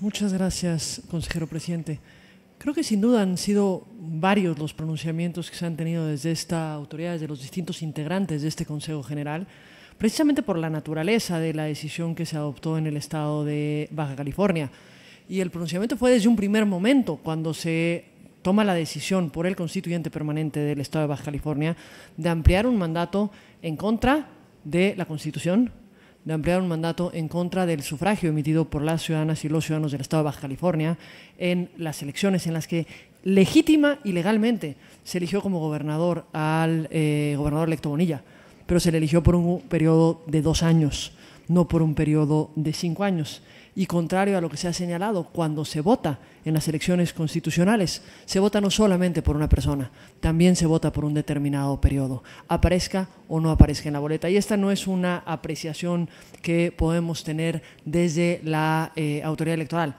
Muchas gracias, consejero presidente. Creo que sin duda han sido varios los pronunciamientos que se han tenido desde esta autoridad, desde los distintos integrantes de este Consejo General, precisamente por la naturaleza de la decisión que se adoptó en el estado de Baja California. Y el pronunciamiento fue desde un primer momento, cuando se toma la decisión por el constituyente permanente del estado de Baja California de ampliar un mandato en contra de la Constitución, de ampliar un mandato en contra del sufragio emitido por las ciudadanas y los ciudadanos del Estado de Baja California en las elecciones en las que legítima y legalmente se eligió como gobernador al eh, gobernador electo Bonilla, pero se le eligió por un periodo de dos años no por un periodo de cinco años. Y contrario a lo que se ha señalado, cuando se vota en las elecciones constitucionales, se vota no solamente por una persona, también se vota por un determinado periodo, aparezca o no aparezca en la boleta. Y esta no es una apreciación que podemos tener desde la eh, autoridad electoral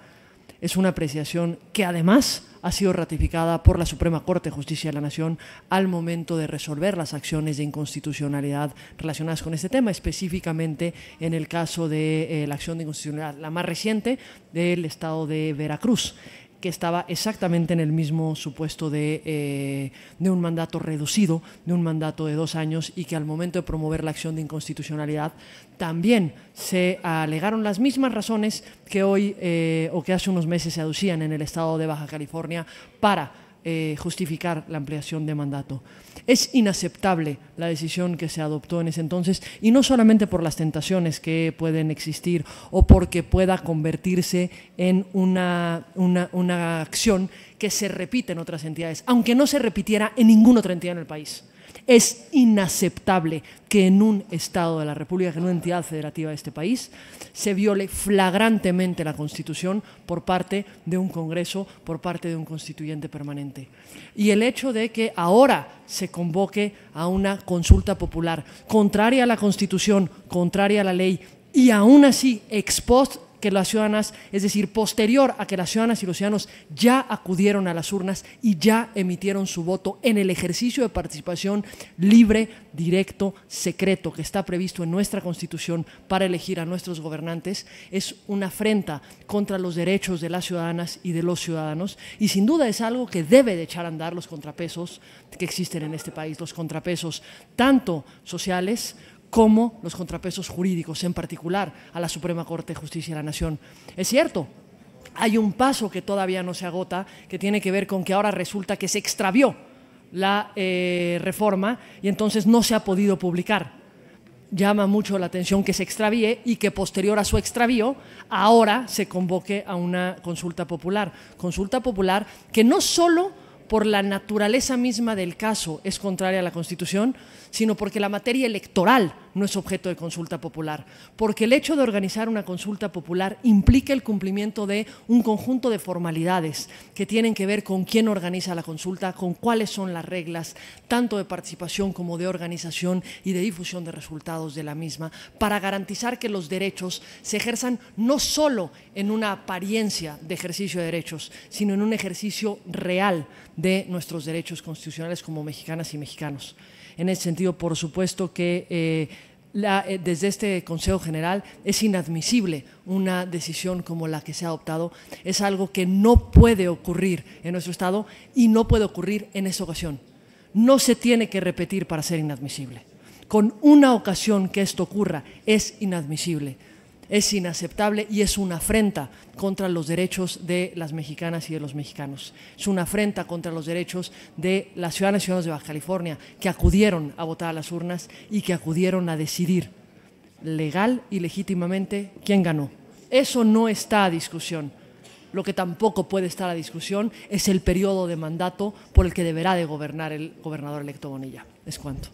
es una apreciación que además ha sido ratificada por la Suprema Corte de Justicia de la Nación al momento de resolver las acciones de inconstitucionalidad relacionadas con este tema, específicamente en el caso de eh, la acción de inconstitucionalidad, la más reciente, del Estado de Veracruz que estaba exactamente en el mismo supuesto eh, de, un mandato reducido, de un mandato de dos años, y que al momento de promover la acción de inconstitucionalidad también se alegaron las mismas razones que hoy eh, o que hace unos meses se aducían en el estado de Baja California para eh, justificar la ampliación de mandato. Es inaceptable la decisión que se adoptó en ese entonces, y no solamente por las tentaciones que pueden existir o porque pueda convertirse en una, una acción que se repite en otras entidades, aunque no se repitiera en ninguna otra entidad en el país. Es inaceptable que en un Estado de la República, que en una entidad federativa de este país, se viole flagrantemente la Constitución por parte de un Congreso, por parte de un constituyente permanente. Y el hecho de que ahora se convoque a una consulta popular, contraria a la Constitución, contraria a la ley, y aún así, ex post que las ciudadanas, es decir, posterior a que las ciudadanas y los ciudadanos ya acudieron a las urnas y ya emitieron su voto en el ejercicio de participación libre, directo, secreto que está previsto en nuestra Constitución para elegir a nuestros gobernantes, es una afrenta contra los derechos de las ciudadanas y de los ciudadanos y sin duda es algo que debe de echar a andar los contrapesos que existen en este país, los contrapesos tanto sociales como los contrapesos jurídicos, en particular a la Suprema Corte de Justicia de la Nación. Es cierto, hay un paso que todavía no se agota, que tiene que ver con que ahora resulta que se extravió la eh, reforma y entonces no se ha podido publicar. Llama mucho la atención que se extravíe y que posterior a su extravío ahora se convoque a una consulta popular. Consulta popular que no solo por la naturaleza misma del caso es contraria a la Constitución, sino porque la materia electoral no es objeto de consulta popular, porque el hecho de organizar una consulta popular implica el cumplimiento de un conjunto de formalidades que tienen que ver con quién organiza la consulta, con cuáles son las reglas, tanto de participación como de organización y de difusión de resultados de la misma, para garantizar que los derechos se ejerzan no solo en una apariencia de ejercicio de derechos, sino en un ejercicio real de nuestros derechos constitucionales como mexicanas y mexicanos. En ese sentido, por supuesto que eh, eh, desde este Consejo General es inadmisible una decisión como la que se ha adoptado. Es algo que no puede ocurrir en nuestro Estado y no puede ocurrir en esta ocasión. No se tiene que repetir para ser inadmisible. Con una ocasión que esto ocurra es inadmisible es inaceptable y es una afrenta contra los derechos de las mexicanas y de los mexicanos. Es una afrenta contra los derechos de las ciudadanas y ciudadanos de Baja California que acudieron a votar a las urnas y que acudieron a decidir legal y legítimamente quién ganó. Eso no está a discusión. Lo que tampoco puede estar a discusión es el periodo de mandato por el que deberá de gobernar el gobernador electo Bonilla. Es cuanto.